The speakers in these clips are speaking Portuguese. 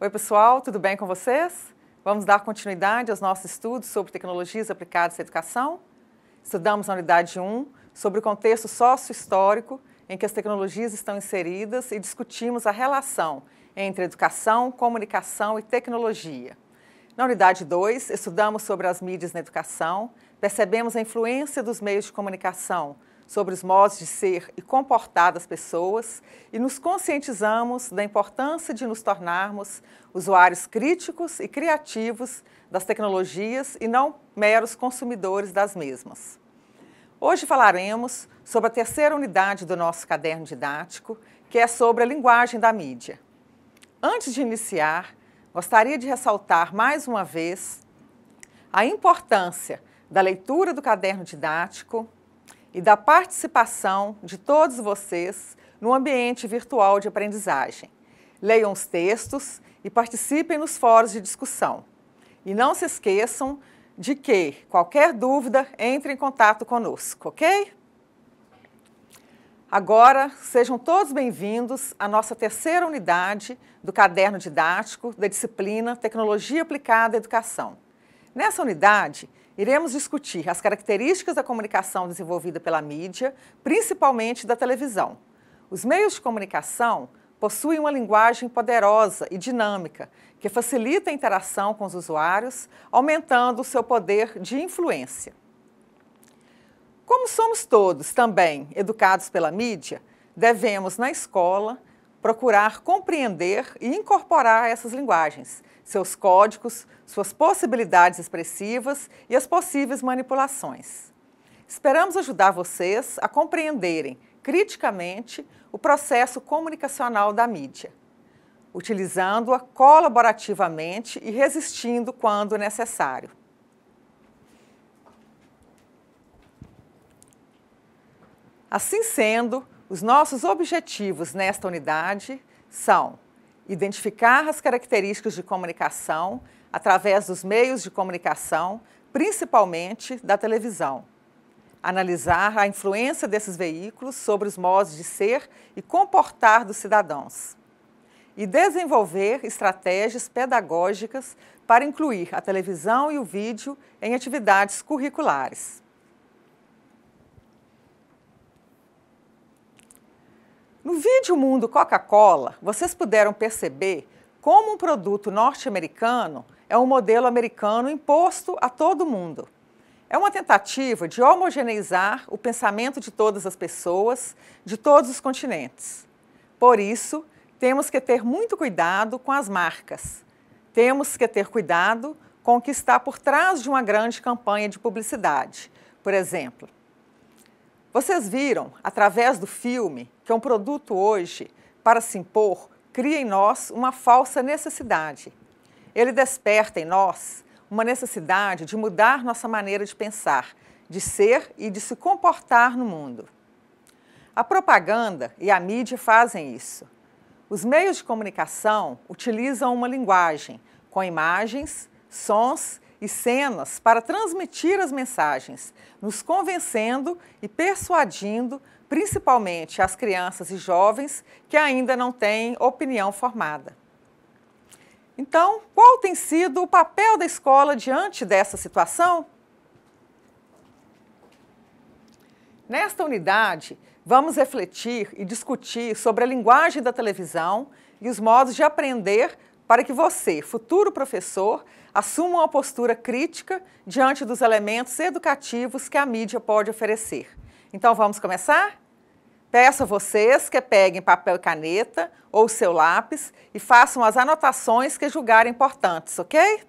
Oi, pessoal, tudo bem com vocês? Vamos dar continuidade aos nossos estudos sobre tecnologias aplicadas à educação. Estudamos na unidade 1 sobre o contexto sócio-histórico em que as tecnologias estão inseridas e discutimos a relação entre educação, comunicação e tecnologia. Na unidade 2, estudamos sobre as mídias na educação, percebemos a influência dos meios de comunicação sobre os modos de ser e comportar das pessoas e nos conscientizamos da importância de nos tornarmos usuários críticos e criativos das tecnologias e não meros consumidores das mesmas. Hoje falaremos sobre a terceira unidade do nosso caderno didático, que é sobre a linguagem da mídia. Antes de iniciar, gostaria de ressaltar mais uma vez a importância da leitura do caderno didático e da participação de todos vocês no ambiente virtual de aprendizagem. Leiam os textos e participem nos fóruns de discussão. E não se esqueçam de que qualquer dúvida entre em contato conosco, ok? Agora, sejam todos bem-vindos à nossa terceira unidade do caderno didático da disciplina Tecnologia Aplicada à Educação. Nessa unidade, Iremos discutir as características da comunicação desenvolvida pela mídia, principalmente da televisão. Os meios de comunicação possuem uma linguagem poderosa e dinâmica, que facilita a interação com os usuários, aumentando o seu poder de influência. Como somos todos também educados pela mídia, devemos, na escola, procurar compreender e incorporar essas linguagens, seus códigos, suas possibilidades expressivas e as possíveis manipulações. Esperamos ajudar vocês a compreenderem criticamente o processo comunicacional da mídia, utilizando-a colaborativamente e resistindo quando necessário. Assim sendo, os nossos objetivos nesta unidade são identificar as características de comunicação através dos meios de comunicação, principalmente da televisão. Analisar a influência desses veículos sobre os modos de ser e comportar dos cidadãos. E desenvolver estratégias pedagógicas para incluir a televisão e o vídeo em atividades curriculares. No vídeo Mundo Coca-Cola, vocês puderam perceber como um produto norte-americano é um modelo americano imposto a todo mundo. É uma tentativa de homogeneizar o pensamento de todas as pessoas, de todos os continentes. Por isso, temos que ter muito cuidado com as marcas. Temos que ter cuidado com o que está por trás de uma grande campanha de publicidade. Por exemplo, vocês viram, através do filme, que é um produto hoje para se impor, cria em nós uma falsa necessidade. Ele desperta em nós uma necessidade de mudar nossa maneira de pensar, de ser e de se comportar no mundo. A propaganda e a mídia fazem isso. Os meios de comunicação utilizam uma linguagem com imagens, sons e cenas para transmitir as mensagens, nos convencendo e persuadindo principalmente as crianças e jovens que ainda não têm opinião formada. Então, qual tem sido o papel da escola diante dessa situação? Nesta unidade, vamos refletir e discutir sobre a linguagem da televisão e os modos de aprender para que você, futuro professor, assuma uma postura crítica diante dos elementos educativos que a mídia pode oferecer. Então vamos começar? Peço a vocês que peguem papel e caneta ou seu lápis e façam as anotações que julgarem importantes, ok?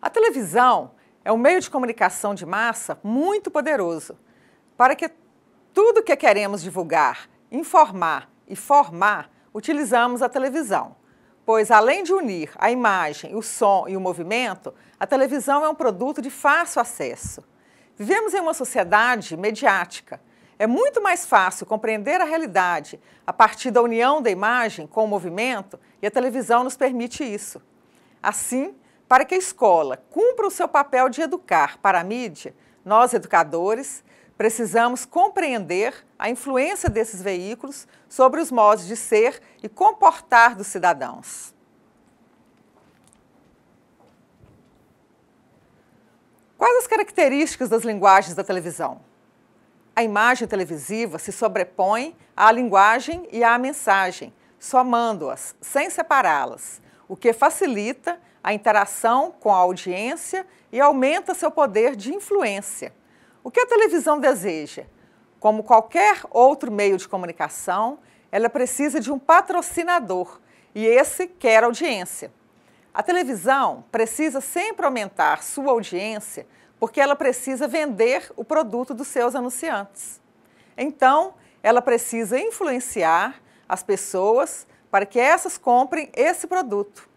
A televisão é um meio de comunicação de massa muito poderoso. Para que tudo que queremos divulgar, informar e formar, utilizamos a televisão. Pois, além de unir a imagem, o som e o movimento, a televisão é um produto de fácil acesso. Vivemos em uma sociedade mediática. É muito mais fácil compreender a realidade a partir da união da imagem com o movimento e a televisão nos permite isso. Assim, para que a escola cumpra o seu papel de educar para a mídia, nós, educadores, precisamos compreender a influência desses veículos sobre os modos de ser e comportar dos cidadãos. Quais as características das linguagens da televisão? A imagem televisiva se sobrepõe à linguagem e à mensagem, somando-as sem separá-las, o que facilita a interação com a audiência e aumenta seu poder de influência. O que a televisão deseja? Como qualquer outro meio de comunicação, ela precisa de um patrocinador e esse quer audiência. A televisão precisa sempre aumentar sua audiência porque ela precisa vender o produto dos seus anunciantes. Então, ela precisa influenciar as pessoas para que essas comprem esse produto.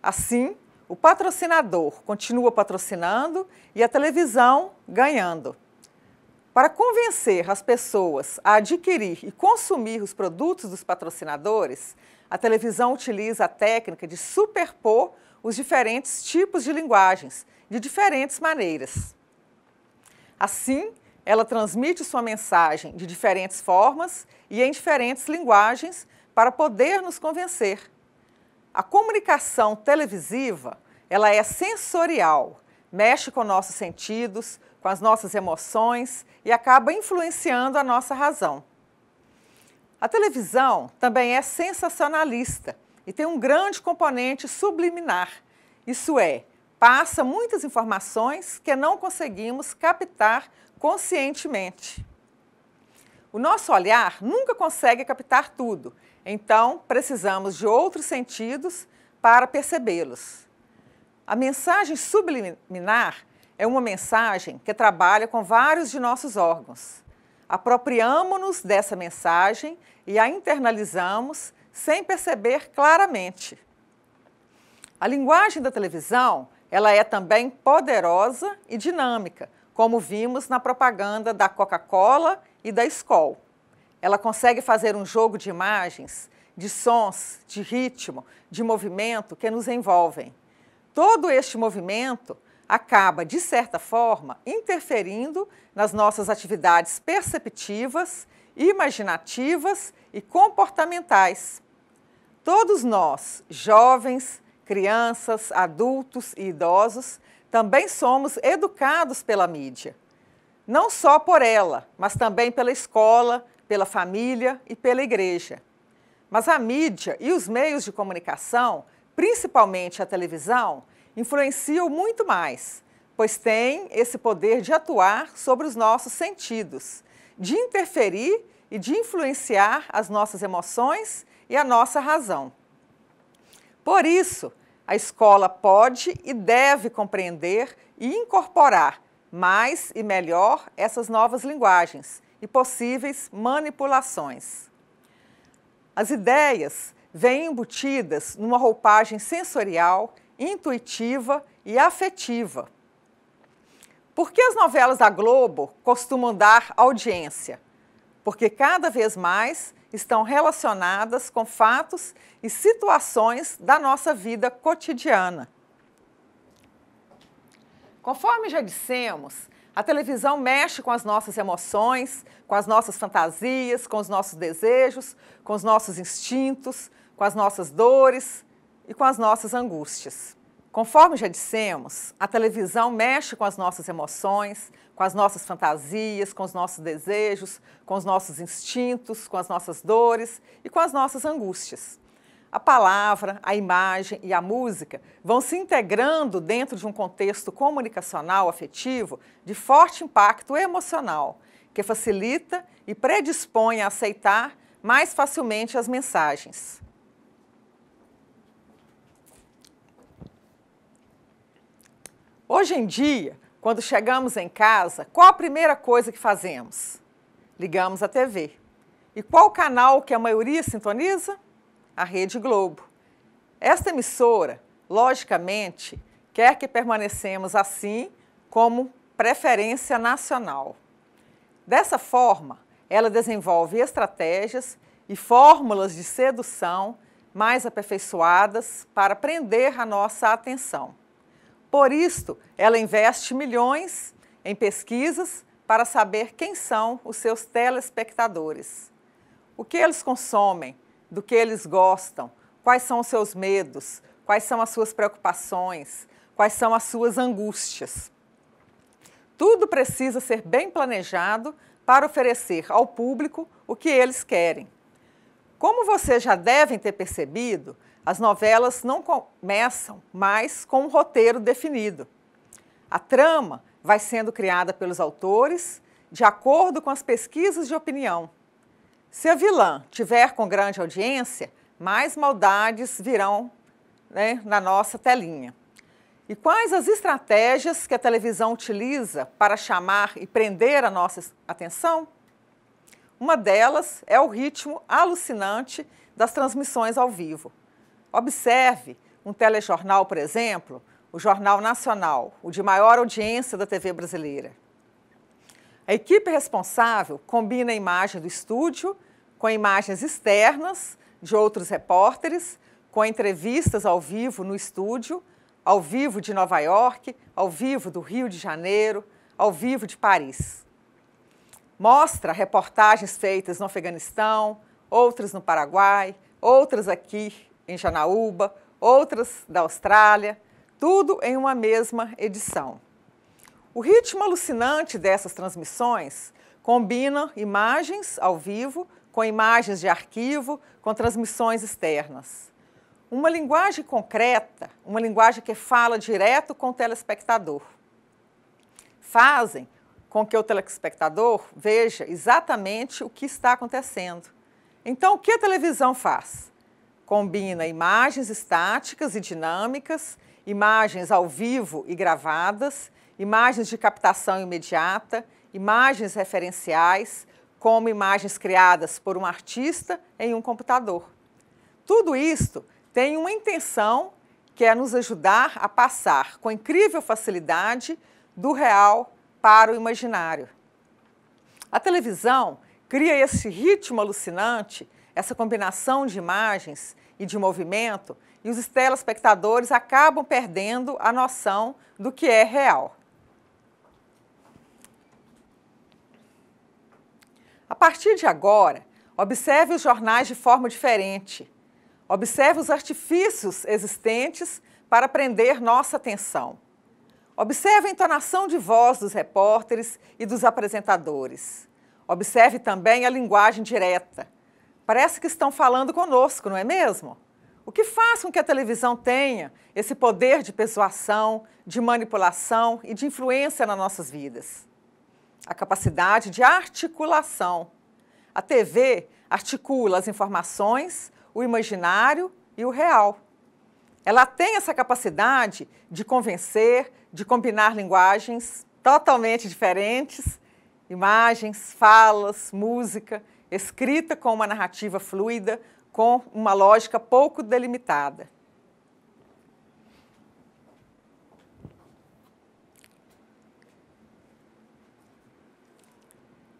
Assim, o patrocinador continua patrocinando e a televisão ganhando. Para convencer as pessoas a adquirir e consumir os produtos dos patrocinadores, a televisão utiliza a técnica de superpor os diferentes tipos de linguagens, de diferentes maneiras. Assim, ela transmite sua mensagem de diferentes formas e em diferentes linguagens para poder nos convencer. A comunicação televisiva, ela é sensorial, mexe com nossos sentidos, com as nossas emoções e acaba influenciando a nossa razão. A televisão também é sensacionalista e tem um grande componente subliminar. Isso é, passa muitas informações que não conseguimos captar conscientemente. O nosso olhar nunca consegue captar tudo, então precisamos de outros sentidos para percebê-los. A mensagem subliminar é uma mensagem que trabalha com vários de nossos órgãos apropriamo-nos dessa mensagem e a internalizamos sem perceber claramente. A linguagem da televisão, ela é também poderosa e dinâmica, como vimos na propaganda da Coca-Cola e da Skol. Ela consegue fazer um jogo de imagens, de sons, de ritmo, de movimento que nos envolvem. Todo este movimento acaba, de certa forma, interferindo nas nossas atividades perceptivas, imaginativas e comportamentais. Todos nós, jovens, crianças, adultos e idosos, também somos educados pela mídia. Não só por ela, mas também pela escola, pela família e pela igreja. Mas a mídia e os meios de comunicação, principalmente a televisão, influenciam muito mais, pois têm esse poder de atuar sobre os nossos sentidos, de interferir e de influenciar as nossas emoções e a nossa razão. Por isso, a escola pode e deve compreender e incorporar mais e melhor essas novas linguagens e possíveis manipulações. As ideias vêm embutidas numa roupagem sensorial intuitiva e afetiva. Por que as novelas da Globo costumam dar audiência? Porque cada vez mais estão relacionadas com fatos e situações da nossa vida cotidiana. Conforme já dissemos, a televisão mexe com as nossas emoções, com as nossas fantasias, com os nossos desejos, com os nossos instintos, com as nossas dores, e com as nossas angústias. Conforme já dissemos, a televisão mexe com as nossas emoções, com as nossas fantasias, com os nossos desejos, com os nossos instintos, com as nossas dores e com as nossas angústias. A palavra, a imagem e a música vão se integrando dentro de um contexto comunicacional afetivo de forte impacto emocional, que facilita e predispõe a aceitar mais facilmente as mensagens. Hoje em dia, quando chegamos em casa, qual a primeira coisa que fazemos? Ligamos a TV. E qual o canal que a maioria sintoniza? A Rede Globo. Esta emissora, logicamente, quer que permanecemos assim como preferência nacional. Dessa forma, ela desenvolve estratégias e fórmulas de sedução mais aperfeiçoadas para prender a nossa atenção. Por isto, ela investe milhões em pesquisas para saber quem são os seus telespectadores, o que eles consomem, do que eles gostam, quais são os seus medos, quais são as suas preocupações, quais são as suas angústias. Tudo precisa ser bem planejado para oferecer ao público o que eles querem. Como vocês já devem ter percebido, as novelas não começam mais com um roteiro definido. A trama vai sendo criada pelos autores de acordo com as pesquisas de opinião. Se a vilã tiver com grande audiência, mais maldades virão né, na nossa telinha. E quais as estratégias que a televisão utiliza para chamar e prender a nossa atenção? Uma delas é o ritmo alucinante das transmissões ao vivo. Observe um telejornal, por exemplo, o Jornal Nacional, o de maior audiência da TV brasileira. A equipe responsável combina a imagem do estúdio com imagens externas de outros repórteres, com entrevistas ao vivo no estúdio, ao vivo de Nova York, ao vivo do Rio de Janeiro, ao vivo de Paris. Mostra reportagens feitas no Afeganistão, outras no Paraguai, outras aqui em Janaúba, outras da Austrália, tudo em uma mesma edição. O ritmo alucinante dessas transmissões combina imagens ao vivo com imagens de arquivo, com transmissões externas. Uma linguagem concreta, uma linguagem que fala direto com o telespectador. Fazem com que o telespectador veja exatamente o que está acontecendo. Então, o que a televisão faz? Combina imagens estáticas e dinâmicas, imagens ao vivo e gravadas, imagens de captação imediata, imagens referenciais, como imagens criadas por um artista em um computador. Tudo isto tem uma intenção que é nos ajudar a passar com incrível facilidade do real para o imaginário. A televisão cria esse ritmo alucinante essa combinação de imagens e de movimento e os telespectadores acabam perdendo a noção do que é real. A partir de agora, observe os jornais de forma diferente. Observe os artifícios existentes para prender nossa atenção. Observe a entonação de voz dos repórteres e dos apresentadores. Observe também a linguagem direta. Parece que estão falando conosco, não é mesmo? O que faz com que a televisão tenha esse poder de persuasão, de manipulação e de influência nas nossas vidas? A capacidade de articulação. A TV articula as informações, o imaginário e o real. Ela tem essa capacidade de convencer, de combinar linguagens totalmente diferentes, imagens, falas, música, escrita com uma narrativa fluida, com uma lógica pouco delimitada.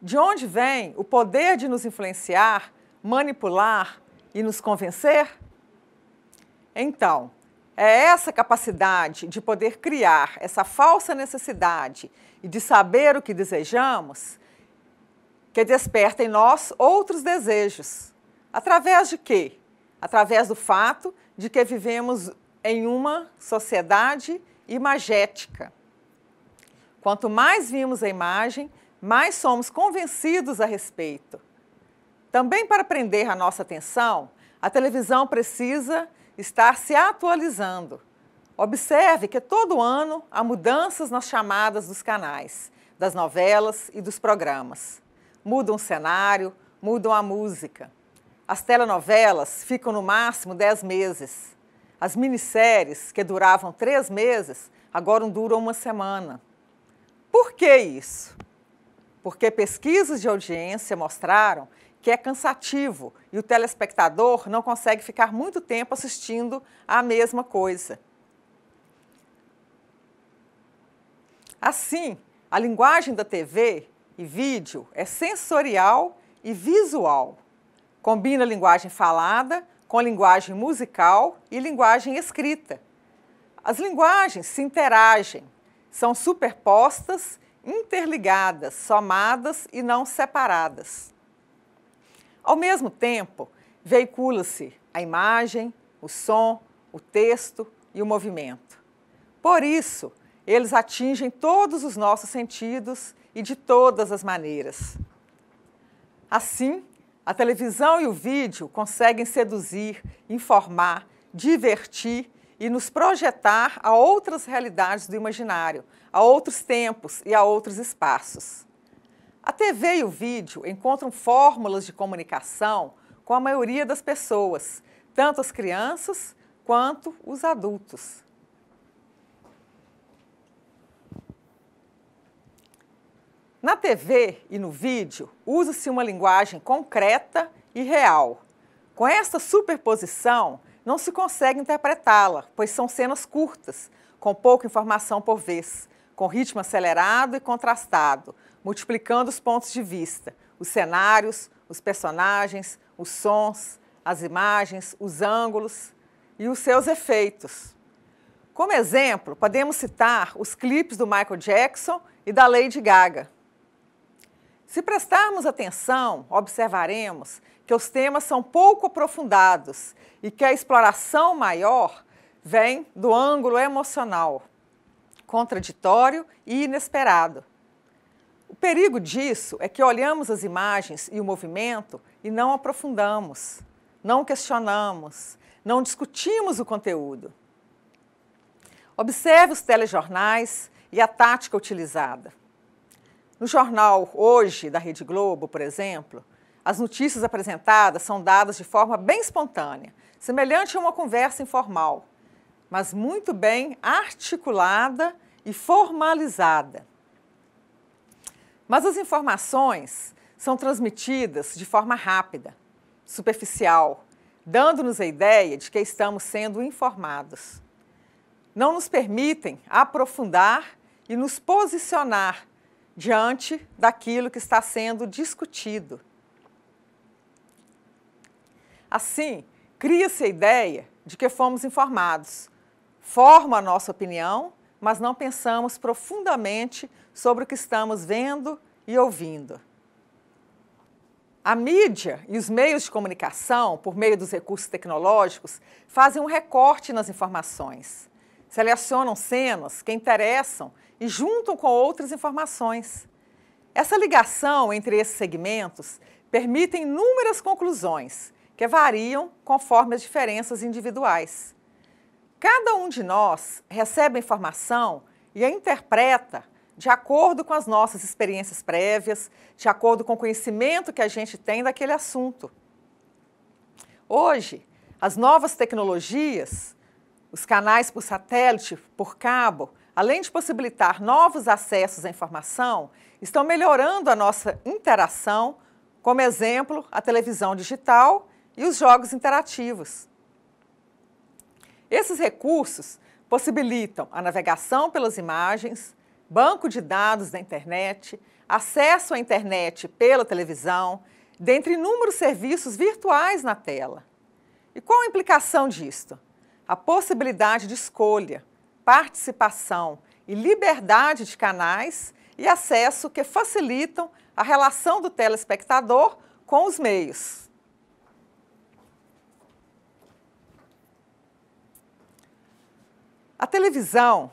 De onde vem o poder de nos influenciar, manipular e nos convencer? Então, é essa capacidade de poder criar essa falsa necessidade e de saber o que desejamos que desperta em nós outros desejos. Através de quê? Através do fato de que vivemos em uma sociedade imagética. Quanto mais vimos a imagem, mais somos convencidos a respeito. Também para prender a nossa atenção, a televisão precisa estar se atualizando. Observe que todo ano há mudanças nas chamadas dos canais, das novelas e dos programas mudam o cenário, mudam a música. As telenovelas ficam no máximo dez meses. As minisséries, que duravam três meses, agora duram uma semana. Por que isso? Porque pesquisas de audiência mostraram que é cansativo e o telespectador não consegue ficar muito tempo assistindo a mesma coisa. Assim, a linguagem da TV e vídeo, é sensorial e visual. Combina linguagem falada com linguagem musical e linguagem escrita. As linguagens se interagem, são superpostas, interligadas, somadas e não separadas. Ao mesmo tempo, veicula-se a imagem, o som, o texto e o movimento. Por isso, eles atingem todos os nossos sentidos e de todas as maneiras. Assim, a televisão e o vídeo conseguem seduzir, informar, divertir e nos projetar a outras realidades do imaginário, a outros tempos e a outros espaços. A TV e o vídeo encontram fórmulas de comunicação com a maioria das pessoas, tanto as crianças quanto os adultos. Na TV e no vídeo, usa-se uma linguagem concreta e real. Com esta superposição, não se consegue interpretá-la, pois são cenas curtas, com pouca informação por vez, com ritmo acelerado e contrastado, multiplicando os pontos de vista, os cenários, os personagens, os sons, as imagens, os ângulos e os seus efeitos. Como exemplo, podemos citar os clipes do Michael Jackson e da Lady Gaga. Se prestarmos atenção, observaremos que os temas são pouco aprofundados e que a exploração maior vem do ângulo emocional, contraditório e inesperado. O perigo disso é que olhamos as imagens e o movimento e não aprofundamos, não questionamos, não discutimos o conteúdo. Observe os telejornais e a tática utilizada. No jornal Hoje, da Rede Globo, por exemplo, as notícias apresentadas são dadas de forma bem espontânea, semelhante a uma conversa informal, mas muito bem articulada e formalizada. Mas as informações são transmitidas de forma rápida, superficial, dando-nos a ideia de que estamos sendo informados. Não nos permitem aprofundar e nos posicionar diante daquilo que está sendo discutido. Assim, cria-se a ideia de que fomos informados, forma a nossa opinião, mas não pensamos profundamente sobre o que estamos vendo e ouvindo. A mídia e os meios de comunicação, por meio dos recursos tecnológicos, fazem um recorte nas informações. Selecionam cenas que interessam e junto com outras informações. Essa ligação entre esses segmentos permite inúmeras conclusões, que variam conforme as diferenças individuais. Cada um de nós recebe a informação e a interpreta de acordo com as nossas experiências prévias, de acordo com o conhecimento que a gente tem daquele assunto. Hoje, as novas tecnologias os canais por satélite, por cabo, além de possibilitar novos acessos à informação, estão melhorando a nossa interação, como exemplo, a televisão digital e os jogos interativos. Esses recursos possibilitam a navegação pelas imagens, banco de dados da internet, acesso à internet pela televisão, dentre inúmeros serviços virtuais na tela. E qual a implicação disto? a possibilidade de escolha, participação e liberdade de canais e acesso que facilitam a relação do telespectador com os meios. A televisão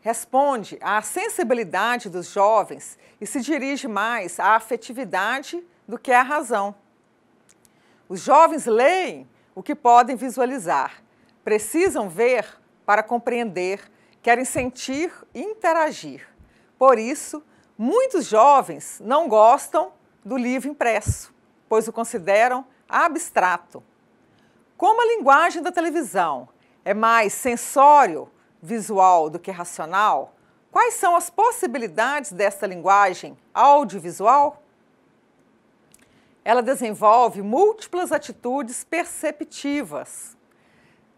responde à sensibilidade dos jovens e se dirige mais à afetividade do que à razão. Os jovens leem o que podem visualizar precisam ver para compreender, querem sentir e interagir. Por isso, muitos jovens não gostam do livro impresso, pois o consideram abstrato. Como a linguagem da televisão é mais sensório, visual do que racional, quais são as possibilidades desta linguagem audiovisual? Ela desenvolve múltiplas atitudes perceptivas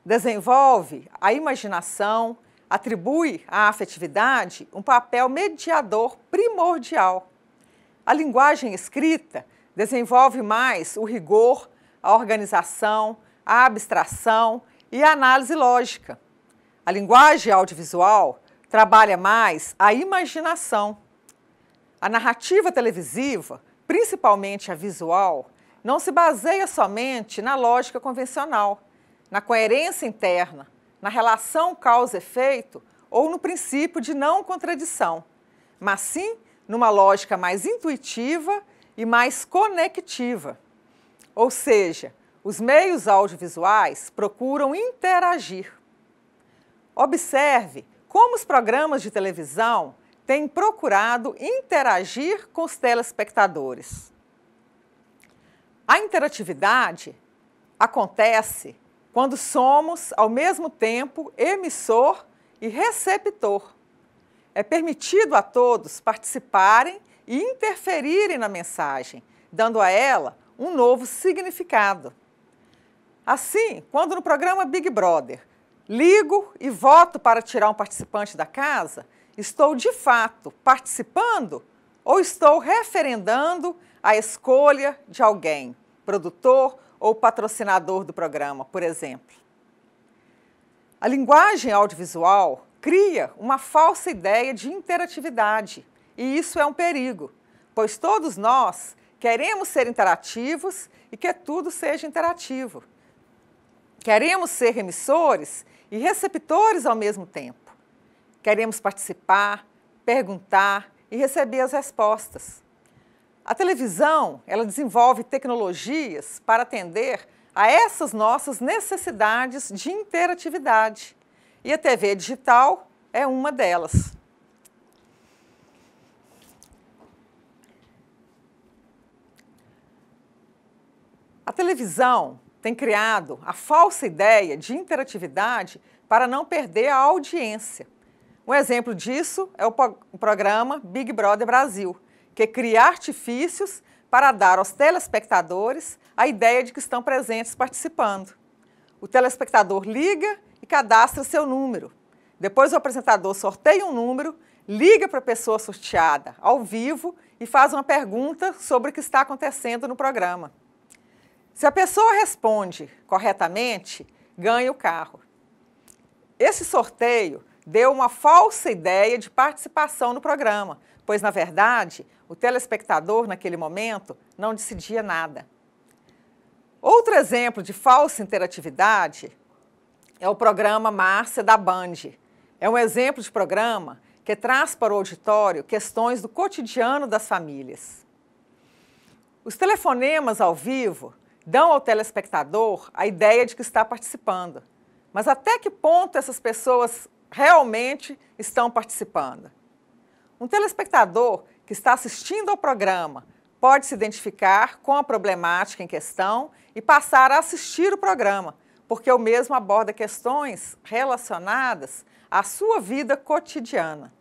Desenvolve a imaginação, atribui à afetividade um papel mediador primordial. A linguagem escrita desenvolve mais o rigor, a organização, a abstração e a análise lógica. A linguagem audiovisual trabalha mais a imaginação. A narrativa televisiva, principalmente a visual, não se baseia somente na lógica convencional na coerência interna, na relação causa-efeito ou no princípio de não contradição, mas sim numa lógica mais intuitiva e mais conectiva. Ou seja, os meios audiovisuais procuram interagir. Observe como os programas de televisão têm procurado interagir com os telespectadores. A interatividade acontece quando somos, ao mesmo tempo, emissor e receptor. É permitido a todos participarem e interferirem na mensagem, dando a ela um novo significado. Assim, quando no programa Big Brother ligo e voto para tirar um participante da casa, estou de fato participando ou estou referendando a escolha de alguém, produtor ou patrocinador do programa, por exemplo. A linguagem audiovisual cria uma falsa ideia de interatividade, e isso é um perigo, pois todos nós queremos ser interativos e que tudo seja interativo. Queremos ser emissores e receptores ao mesmo tempo. Queremos participar, perguntar e receber as respostas. A televisão, ela desenvolve tecnologias para atender a essas nossas necessidades de interatividade. E a TV digital é uma delas. A televisão tem criado a falsa ideia de interatividade para não perder a audiência. Um exemplo disso é o programa Big Brother Brasil, que é cria artifícios para dar aos telespectadores a ideia de que estão presentes participando. O telespectador liga e cadastra seu número. Depois o apresentador sorteia um número, liga para a pessoa sorteada ao vivo e faz uma pergunta sobre o que está acontecendo no programa. Se a pessoa responde corretamente, ganha o carro. Esse sorteio deu uma falsa ideia de participação no programa, pois, na verdade, o telespectador, naquele momento, não decidia nada. Outro exemplo de falsa interatividade é o programa Márcia da Band. É um exemplo de programa que traz para o auditório questões do cotidiano das famílias. Os telefonemas ao vivo dão ao telespectador a ideia de que está participando. Mas até que ponto essas pessoas realmente estão participando? Um telespectador que está assistindo ao programa pode se identificar com a problemática em questão e passar a assistir o programa, porque o mesmo aborda questões relacionadas à sua vida cotidiana.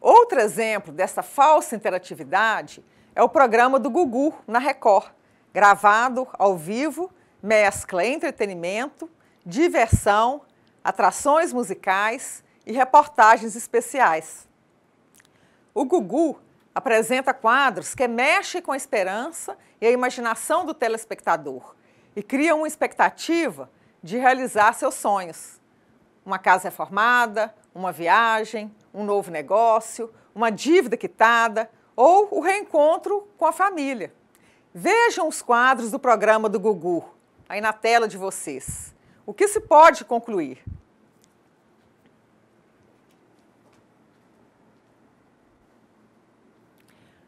Outro exemplo dessa falsa interatividade é o programa do Gugu na Record, gravado ao vivo, mescla entretenimento, diversão, atrações musicais e reportagens especiais. O Gugu apresenta quadros que mexem com a esperança e a imaginação do telespectador e criam uma expectativa de realizar seus sonhos. Uma casa reformada, é uma viagem, um novo negócio, uma dívida quitada ou o reencontro com a família. Vejam os quadros do programa do Gugu aí na tela de vocês. O que se pode concluir?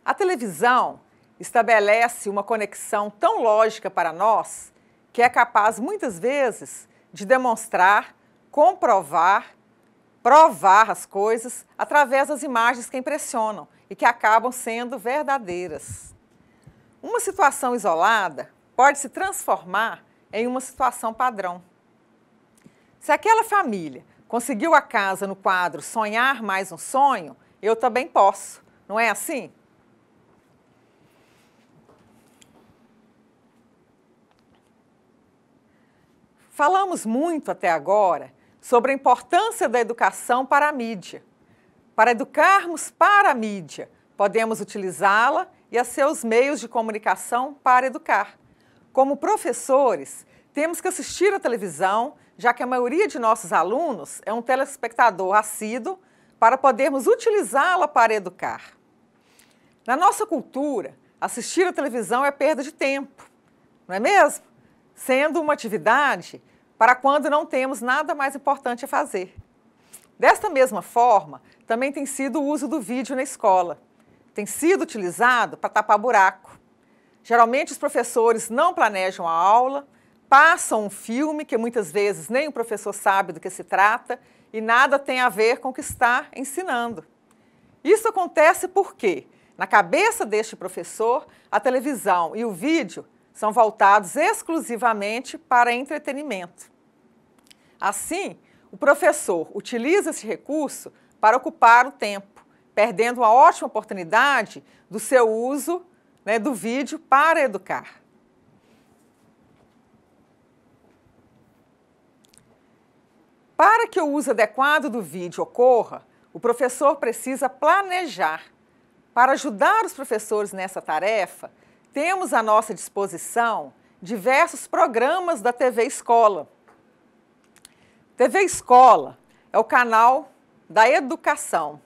A televisão estabelece uma conexão tão lógica para nós que é capaz, muitas vezes, de demonstrar, comprovar, provar as coisas através das imagens que impressionam e que acabam sendo verdadeiras. Uma situação isolada pode se transformar em uma situação padrão. Se aquela família conseguiu a casa no quadro Sonhar Mais um Sonho, eu também posso, não é assim? Falamos muito até agora sobre a importância da educação para a mídia. Para educarmos para a mídia, podemos utilizá-la e a seus meios de comunicação para educar. Como professores, temos que assistir à televisão, já que a maioria de nossos alunos é um telespectador assíduo, para podermos utilizá-la para educar. Na nossa cultura, assistir à televisão é perda de tempo, não é mesmo? Sendo uma atividade para quando não temos nada mais importante a fazer. Desta mesma forma, também tem sido o uso do vídeo na escola. Tem sido utilizado para tapar buraco. Geralmente, os professores não planejam a aula, passam um filme que muitas vezes nem o professor sabe do que se trata e nada tem a ver com o que está ensinando. Isso acontece porque, na cabeça deste professor, a televisão e o vídeo são voltados exclusivamente para entretenimento. Assim, o professor utiliza esse recurso para ocupar o tempo, perdendo uma ótima oportunidade do seu uso né, do vídeo para educar. Para que o uso adequado do vídeo ocorra, o professor precisa planejar. Para ajudar os professores nessa tarefa, temos à nossa disposição diversos programas da TV Escola. TV Escola é o canal da educação.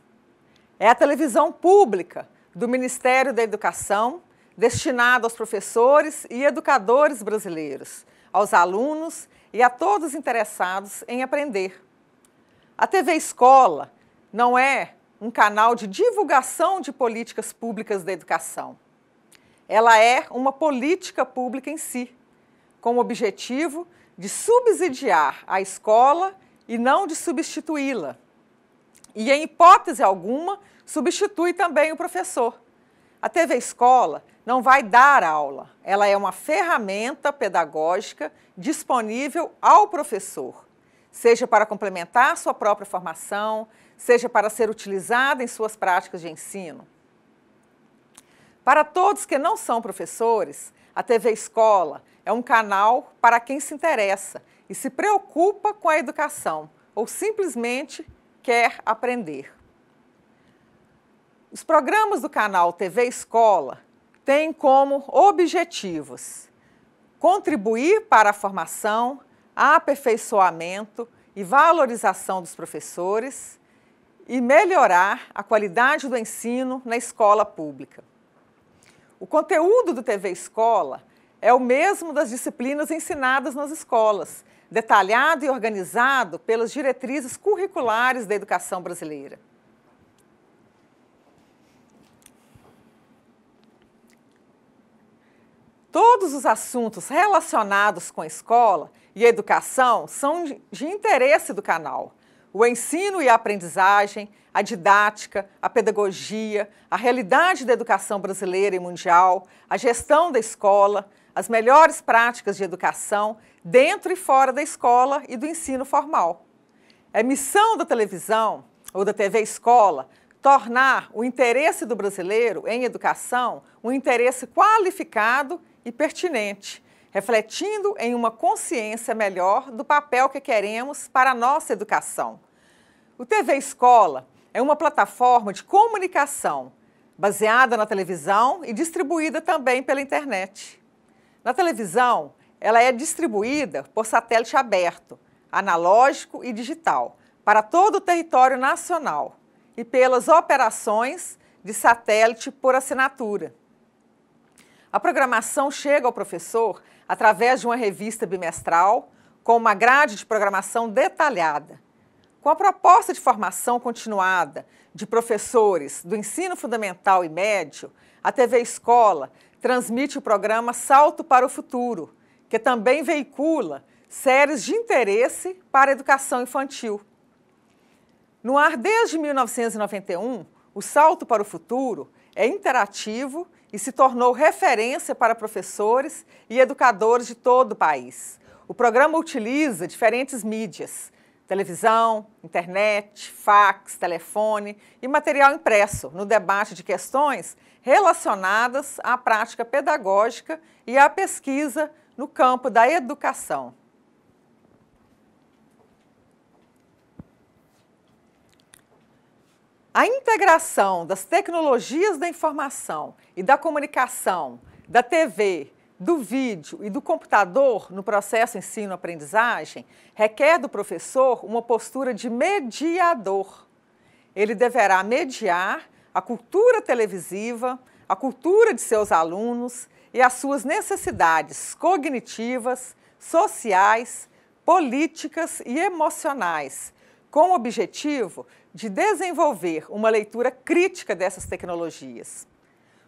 É a televisão pública do Ministério da Educação, destinada aos professores e educadores brasileiros, aos alunos e a todos interessados em aprender. A TV Escola não é um canal de divulgação de políticas públicas da educação ela é uma política pública em si, com o objetivo de subsidiar a escola e não de substituí-la. E, em hipótese alguma, substitui também o professor. A TV Escola não vai dar aula, ela é uma ferramenta pedagógica disponível ao professor, seja para complementar sua própria formação, seja para ser utilizada em suas práticas de ensino. Para todos que não são professores, a TV Escola é um canal para quem se interessa e se preocupa com a educação ou simplesmente quer aprender. Os programas do canal TV Escola têm como objetivos contribuir para a formação, aperfeiçoamento e valorização dos professores e melhorar a qualidade do ensino na escola pública. O conteúdo do TV Escola é o mesmo das disciplinas ensinadas nas escolas, detalhado e organizado pelas diretrizes curriculares da educação brasileira. Todos os assuntos relacionados com a escola e a educação são de interesse do canal. O ensino e a aprendizagem, a didática, a pedagogia, a realidade da educação brasileira e mundial, a gestão da escola, as melhores práticas de educação dentro e fora da escola e do ensino formal. É missão da televisão ou da TV Escola tornar o interesse do brasileiro em educação um interesse qualificado e pertinente, refletindo em uma consciência melhor do papel que queremos para a nossa educação. O TV Escola é uma plataforma de comunicação baseada na televisão e distribuída também pela internet. Na televisão, ela é distribuída por satélite aberto, analógico e digital, para todo o território nacional e pelas operações de satélite por assinatura. A programação chega ao professor através de uma revista bimestral com uma grade de programação detalhada, com a proposta de formação continuada de professores do ensino fundamental e médio, a TV Escola transmite o programa Salto para o Futuro, que também veicula séries de interesse para a educação infantil. No ar desde 1991, o Salto para o Futuro é interativo e se tornou referência para professores e educadores de todo o país. O programa utiliza diferentes mídias, televisão, internet, fax, telefone e material impresso no debate de questões relacionadas à prática pedagógica e à pesquisa no campo da educação. A integração das tecnologias da informação e da comunicação, da TV, do vídeo e do computador no processo ensino-aprendizagem requer do professor uma postura de mediador. Ele deverá mediar a cultura televisiva, a cultura de seus alunos e as suas necessidades cognitivas, sociais, políticas e emocionais, com o objetivo de desenvolver uma leitura crítica dessas tecnologias.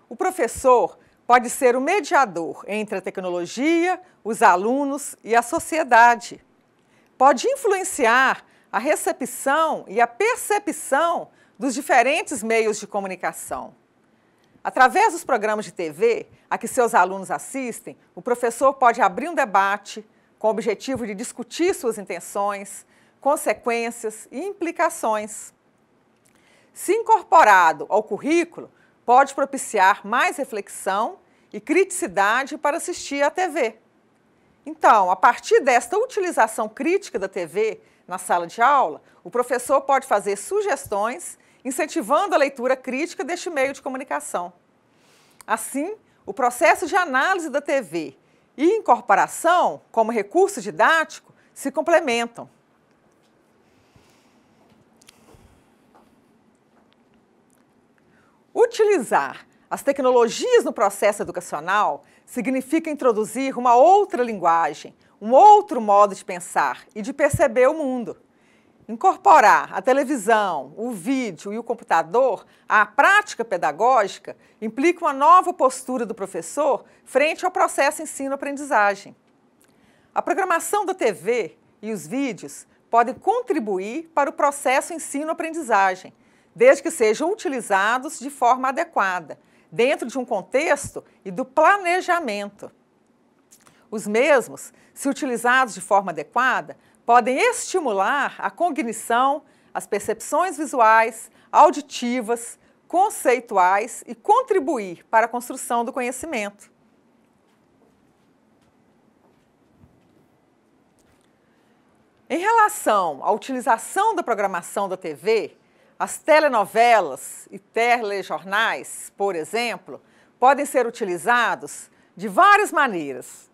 O professor pode ser o mediador entre a tecnologia, os alunos e a sociedade. Pode influenciar a recepção e a percepção dos diferentes meios de comunicação. Através dos programas de TV a que seus alunos assistem, o professor pode abrir um debate com o objetivo de discutir suas intenções, consequências e implicações. Se incorporado ao currículo, pode propiciar mais reflexão e criticidade para assistir à TV. Então, a partir desta utilização crítica da TV na sala de aula, o professor pode fazer sugestões incentivando a leitura crítica deste meio de comunicação. Assim, o processo de análise da TV e incorporação como recurso didático se complementam. Utilizar as tecnologias no processo educacional significa introduzir uma outra linguagem, um outro modo de pensar e de perceber o mundo. Incorporar a televisão, o vídeo e o computador à prática pedagógica implica uma nova postura do professor frente ao processo ensino-aprendizagem. A programação da TV e os vídeos podem contribuir para o processo ensino-aprendizagem, desde que sejam utilizados de forma adequada, dentro de um contexto e do planejamento. Os mesmos, se utilizados de forma adequada, podem estimular a cognição, as percepções visuais, auditivas, conceituais e contribuir para a construção do conhecimento. Em relação à utilização da programação da TV, as telenovelas e telejornais, por exemplo, podem ser utilizados de várias maneiras.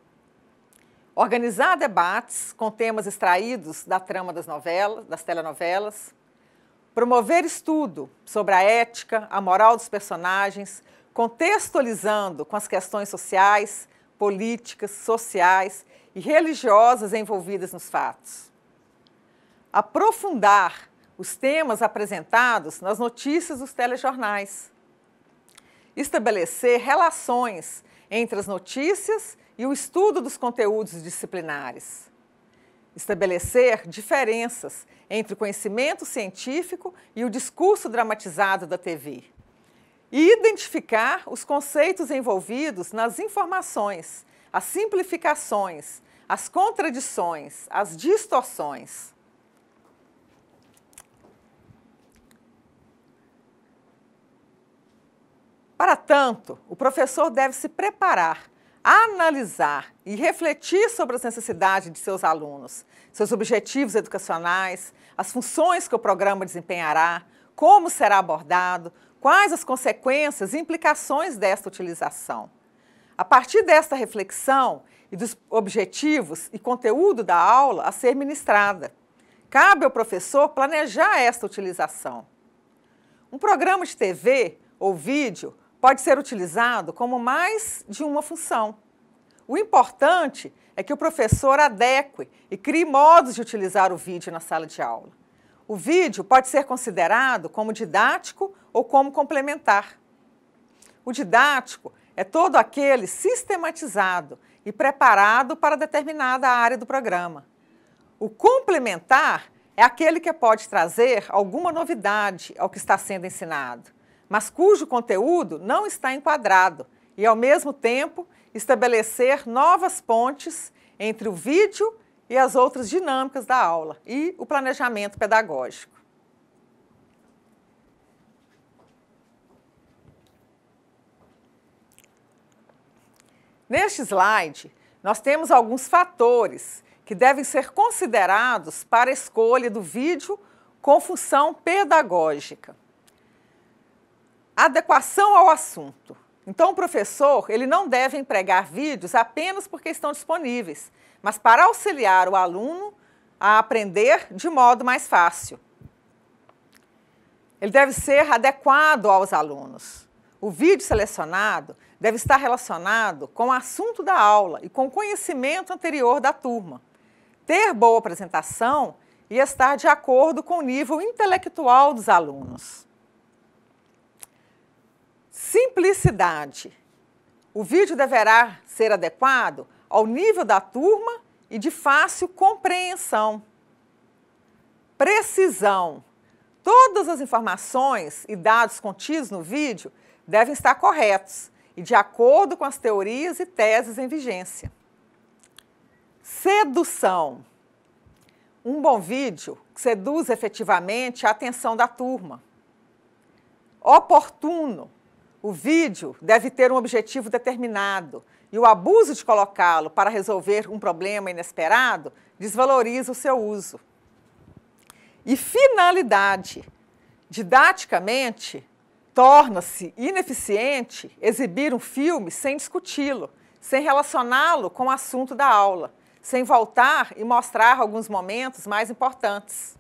Organizar debates com temas extraídos da trama das novelas, das telenovelas, promover estudo sobre a ética, a moral dos personagens, contextualizando com as questões sociais, políticas, sociais e religiosas envolvidas nos fatos. Aprofundar os temas apresentados nas notícias dos telejornais. Estabelecer relações entre as notícias e o estudo dos conteúdos disciplinares. Estabelecer diferenças entre o conhecimento científico e o discurso dramatizado da TV. E identificar os conceitos envolvidos nas informações, as simplificações, as contradições, as distorções. Para tanto, o professor deve se preparar, analisar e refletir sobre as necessidades de seus alunos, seus objetivos educacionais, as funções que o programa desempenhará, como será abordado, quais as consequências e implicações desta utilização. A partir desta reflexão e dos objetivos e conteúdo da aula a ser ministrada, cabe ao professor planejar esta utilização. Um programa de TV ou vídeo pode ser utilizado como mais de uma função. O importante é que o professor adeque e crie modos de utilizar o vídeo na sala de aula. O vídeo pode ser considerado como didático ou como complementar. O didático é todo aquele sistematizado e preparado para determinada área do programa. O complementar é aquele que pode trazer alguma novidade ao que está sendo ensinado mas cujo conteúdo não está enquadrado, e ao mesmo tempo estabelecer novas pontes entre o vídeo e as outras dinâmicas da aula e o planejamento pedagógico. Neste slide, nós temos alguns fatores que devem ser considerados para a escolha do vídeo com função pedagógica adequação ao assunto. Então, o professor ele não deve empregar vídeos apenas porque estão disponíveis, mas para auxiliar o aluno a aprender de modo mais fácil. Ele deve ser adequado aos alunos. O vídeo selecionado deve estar relacionado com o assunto da aula e com o conhecimento anterior da turma. Ter boa apresentação e estar de acordo com o nível intelectual dos alunos. Simplicidade. O vídeo deverá ser adequado ao nível da turma e de fácil compreensão. Precisão. Todas as informações e dados contidos no vídeo devem estar corretos e de acordo com as teorias e teses em vigência. Sedução. Um bom vídeo seduz efetivamente a atenção da turma. Oportuno o vídeo deve ter um objetivo determinado e o abuso de colocá-lo para resolver um problema inesperado desvaloriza o seu uso. E finalidade. Didaticamente, torna-se ineficiente exibir um filme sem discuti-lo, sem relacioná-lo com o assunto da aula, sem voltar e mostrar alguns momentos mais importantes.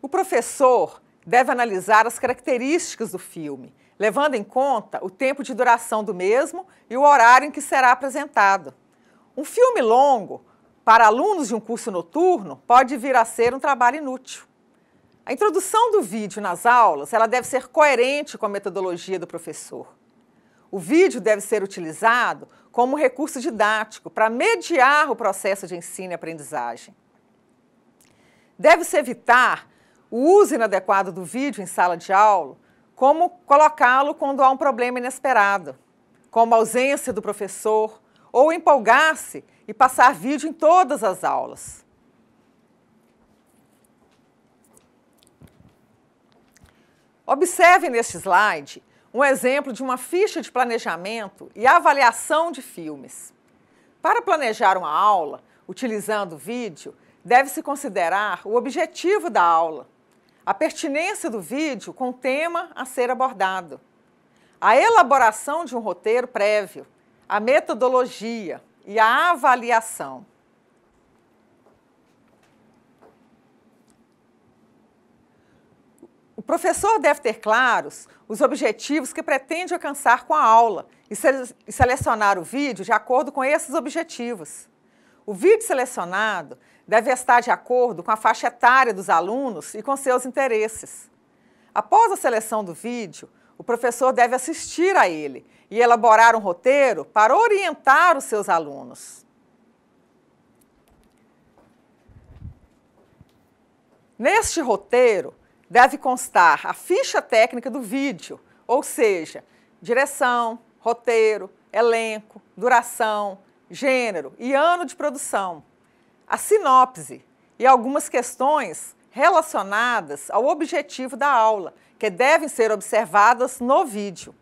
O professor deve analisar as características do filme, levando em conta o tempo de duração do mesmo e o horário em que será apresentado. Um filme longo, para alunos de um curso noturno, pode vir a ser um trabalho inútil. A introdução do vídeo nas aulas ela deve ser coerente com a metodologia do professor. O vídeo deve ser utilizado como recurso didático para mediar o processo de ensino e aprendizagem. Deve-se evitar o uso inadequado do vídeo em sala de aula, como colocá-lo quando há um problema inesperado, como a ausência do professor, ou empolgar-se e passar vídeo em todas as aulas. Observe neste slide um exemplo de uma ficha de planejamento e avaliação de filmes. Para planejar uma aula, utilizando vídeo, deve-se considerar o objetivo da aula, a pertinência do vídeo com o tema a ser abordado, a elaboração de um roteiro prévio, a metodologia e a avaliação. O professor deve ter claros os objetivos que pretende alcançar com a aula e, se e selecionar o vídeo de acordo com esses objetivos. O vídeo selecionado deve estar de acordo com a faixa etária dos alunos e com seus interesses. Após a seleção do vídeo, o professor deve assistir a ele e elaborar um roteiro para orientar os seus alunos. Neste roteiro, deve constar a ficha técnica do vídeo, ou seja, direção, roteiro, elenco, duração, gênero e ano de produção a sinopse e algumas questões relacionadas ao objetivo da aula, que devem ser observadas no vídeo.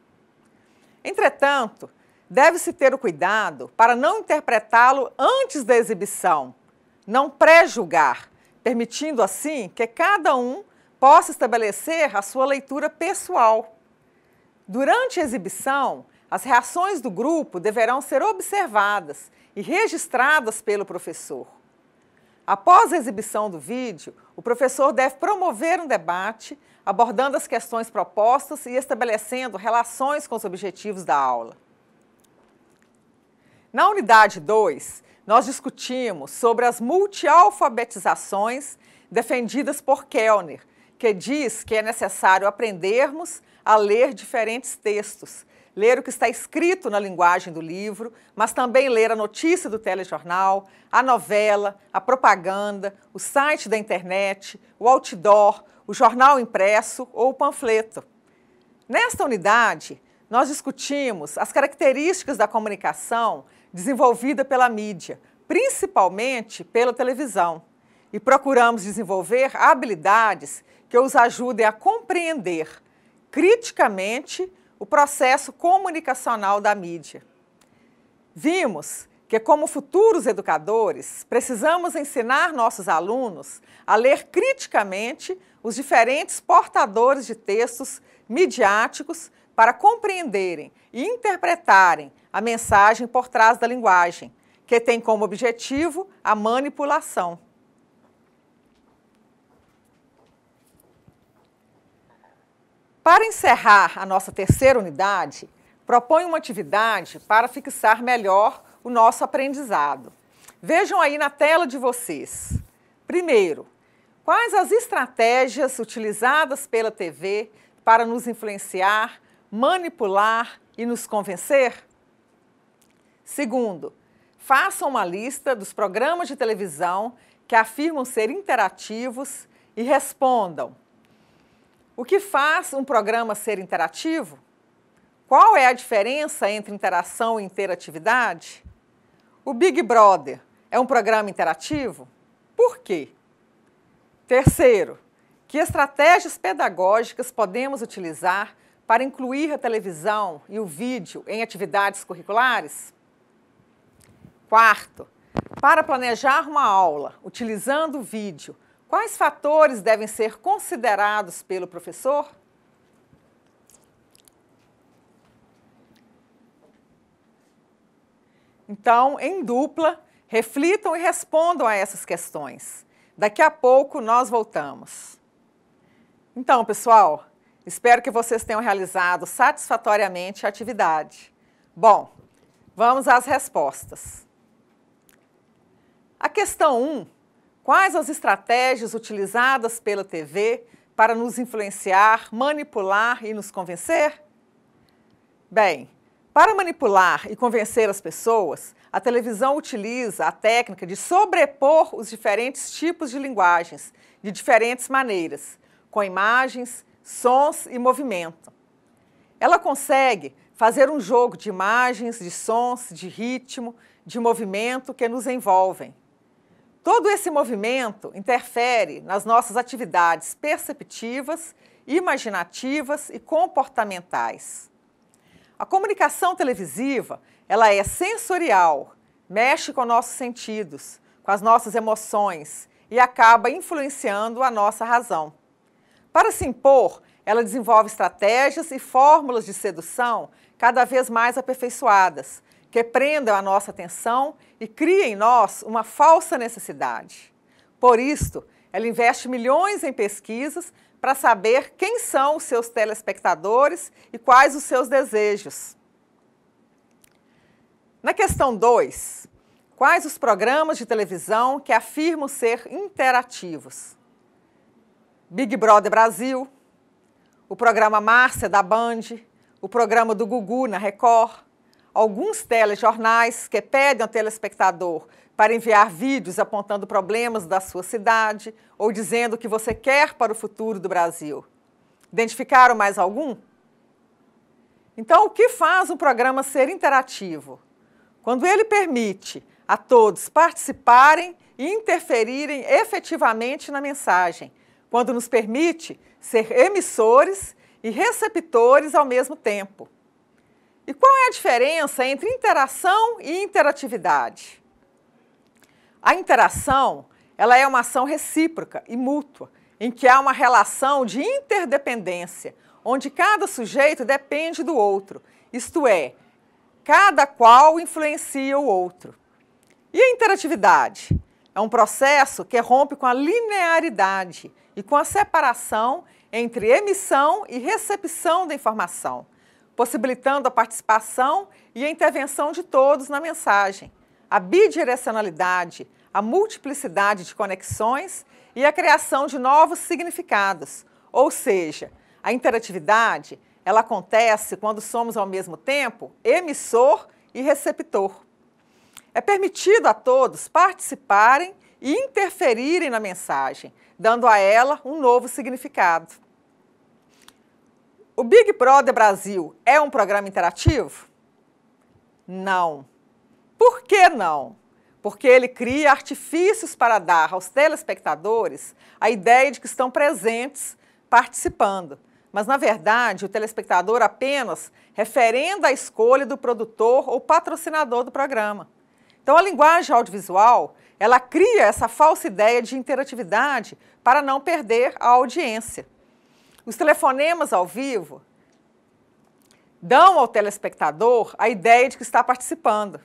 Entretanto, deve-se ter o cuidado para não interpretá-lo antes da exibição, não pré-julgar, permitindo assim que cada um possa estabelecer a sua leitura pessoal. Durante a exibição, as reações do grupo deverão ser observadas e registradas pelo professor. Após a exibição do vídeo, o professor deve promover um debate abordando as questões propostas e estabelecendo relações com os objetivos da aula. Na unidade 2, nós discutimos sobre as multialfabetizações defendidas por Kellner, que diz que é necessário aprendermos a ler diferentes textos, ler o que está escrito na linguagem do livro, mas também ler a notícia do telejornal, a novela, a propaganda, o site da internet, o outdoor, o jornal impresso ou o panfleto. Nesta unidade, nós discutimos as características da comunicação desenvolvida pela mídia, principalmente pela televisão, e procuramos desenvolver habilidades que os ajudem a compreender criticamente o processo comunicacional da mídia. Vimos que, como futuros educadores, precisamos ensinar nossos alunos a ler criticamente os diferentes portadores de textos midiáticos para compreenderem e interpretarem a mensagem por trás da linguagem, que tem como objetivo a manipulação. Para encerrar a nossa terceira unidade, proponho uma atividade para fixar melhor o nosso aprendizado. Vejam aí na tela de vocês. Primeiro, quais as estratégias utilizadas pela TV para nos influenciar, manipular e nos convencer? Segundo, façam uma lista dos programas de televisão que afirmam ser interativos e respondam. O que faz um programa ser interativo? Qual é a diferença entre interação e interatividade? O Big Brother é um programa interativo? Por quê? Terceiro, que estratégias pedagógicas podemos utilizar para incluir a televisão e o vídeo em atividades curriculares? Quarto, para planejar uma aula utilizando o vídeo Quais fatores devem ser considerados pelo professor? Então, em dupla, reflitam e respondam a essas questões. Daqui a pouco nós voltamos. Então, pessoal, espero que vocês tenham realizado satisfatoriamente a atividade. Bom, vamos às respostas. A questão 1 Quais as estratégias utilizadas pela TV para nos influenciar, manipular e nos convencer? Bem, para manipular e convencer as pessoas, a televisão utiliza a técnica de sobrepor os diferentes tipos de linguagens, de diferentes maneiras, com imagens, sons e movimento. Ela consegue fazer um jogo de imagens, de sons, de ritmo, de movimento que nos envolvem. Todo esse movimento interfere nas nossas atividades perceptivas, imaginativas e comportamentais. A comunicação televisiva, ela é sensorial, mexe com nossos sentidos, com as nossas emoções e acaba influenciando a nossa razão. Para se impor, ela desenvolve estratégias e fórmulas de sedução cada vez mais aperfeiçoadas, que prendam a nossa atenção e criem em nós uma falsa necessidade. Por isto, ela investe milhões em pesquisas para saber quem são os seus telespectadores e quais os seus desejos. Na questão 2, quais os programas de televisão que afirmam ser interativos? Big Brother Brasil, o programa Márcia da Band, o programa do Gugu na Record, alguns telejornais que pedem ao telespectador para enviar vídeos apontando problemas da sua cidade ou dizendo o que você quer para o futuro do Brasil. Identificaram mais algum? Então, o que faz um programa ser interativo? Quando ele permite a todos participarem e interferirem efetivamente na mensagem, quando nos permite ser emissores e receptores ao mesmo tempo. E qual é a diferença entre interação e interatividade? A interação ela é uma ação recíproca e mútua, em que há uma relação de interdependência, onde cada sujeito depende do outro, isto é, cada qual influencia o outro. E a interatividade? É um processo que rompe com a linearidade e com a separação entre emissão e recepção da informação possibilitando a participação e a intervenção de todos na mensagem, a bidirecionalidade, a multiplicidade de conexões e a criação de novos significados. Ou seja, a interatividade ela acontece quando somos ao mesmo tempo emissor e receptor. É permitido a todos participarem e interferirem na mensagem, dando a ela um novo significado. O Big Brother Brasil é um programa interativo? Não. Por que não? Porque ele cria artifícios para dar aos telespectadores a ideia de que estão presentes participando. Mas, na verdade, o telespectador apenas referenda a escolha do produtor ou patrocinador do programa. Então, a linguagem audiovisual, ela cria essa falsa ideia de interatividade para não perder a audiência. Os telefonemas ao vivo dão ao telespectador a ideia de que está participando.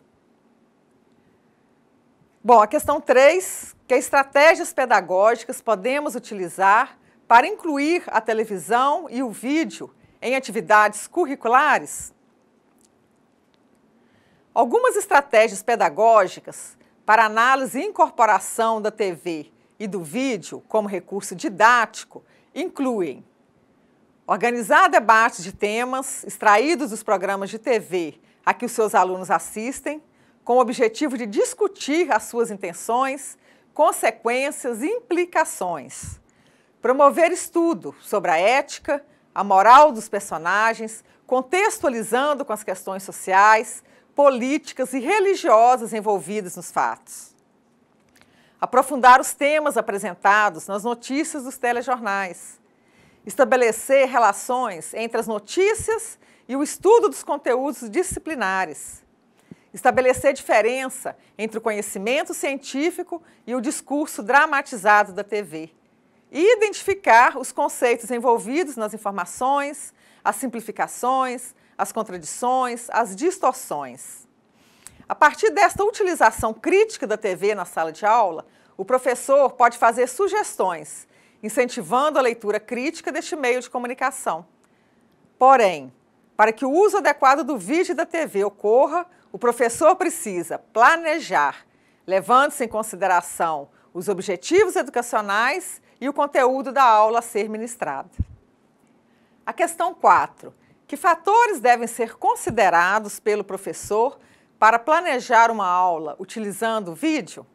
Bom, a questão 3, que é estratégias pedagógicas podemos utilizar para incluir a televisão e o vídeo em atividades curriculares? Algumas estratégias pedagógicas para análise e incorporação da TV e do vídeo como recurso didático incluem Organizar debates de temas extraídos dos programas de TV a que os seus alunos assistem, com o objetivo de discutir as suas intenções, consequências e implicações. Promover estudo sobre a ética, a moral dos personagens, contextualizando com as questões sociais, políticas e religiosas envolvidas nos fatos. Aprofundar os temas apresentados nas notícias dos telejornais estabelecer relações entre as notícias e o estudo dos conteúdos disciplinares, estabelecer diferença entre o conhecimento científico e o discurso dramatizado da TV, e identificar os conceitos envolvidos nas informações, as simplificações, as contradições, as distorções. A partir desta utilização crítica da TV na sala de aula, o professor pode fazer sugestões incentivando a leitura crítica deste meio de comunicação. Porém, para que o uso adequado do vídeo e da TV ocorra, o professor precisa planejar, levando-se em consideração os objetivos educacionais e o conteúdo da aula a ser ministrada. A questão 4. Que fatores devem ser considerados pelo professor para planejar uma aula utilizando vídeo?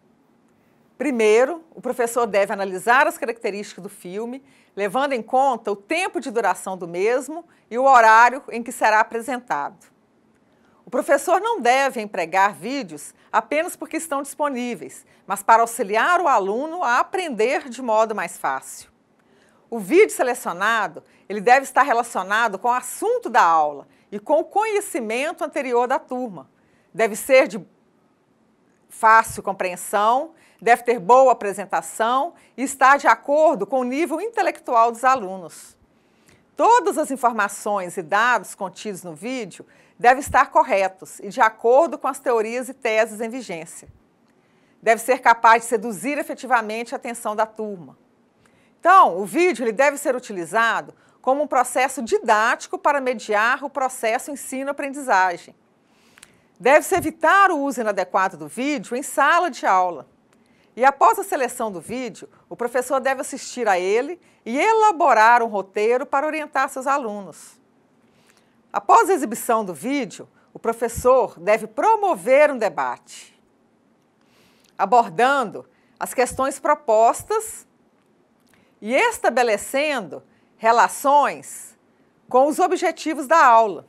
Primeiro, o professor deve analisar as características do filme, levando em conta o tempo de duração do mesmo e o horário em que será apresentado. O professor não deve empregar vídeos apenas porque estão disponíveis, mas para auxiliar o aluno a aprender de modo mais fácil. O vídeo selecionado, ele deve estar relacionado com o assunto da aula e com o conhecimento anterior da turma. Deve ser de fácil compreensão, deve ter boa apresentação e estar de acordo com o nível intelectual dos alunos. Todas as informações e dados contidos no vídeo devem estar corretos e de acordo com as teorias e teses em vigência. Deve ser capaz de seduzir efetivamente a atenção da turma. Então, o vídeo ele deve ser utilizado como um processo didático para mediar o processo ensino-aprendizagem. Deve-se evitar o uso inadequado do vídeo em sala de aula. E após a seleção do vídeo, o professor deve assistir a ele e elaborar um roteiro para orientar seus alunos. Após a exibição do vídeo, o professor deve promover um debate, abordando as questões propostas e estabelecendo relações com os objetivos da aula.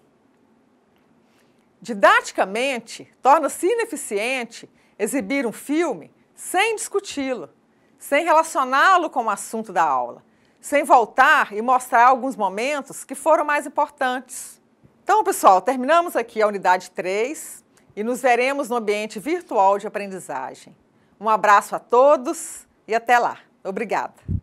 Didaticamente, torna-se ineficiente exibir um filme sem discuti-lo, sem relacioná-lo com o assunto da aula, sem voltar e mostrar alguns momentos que foram mais importantes. Então, pessoal, terminamos aqui a unidade 3 e nos veremos no ambiente virtual de aprendizagem. Um abraço a todos e até lá. Obrigada.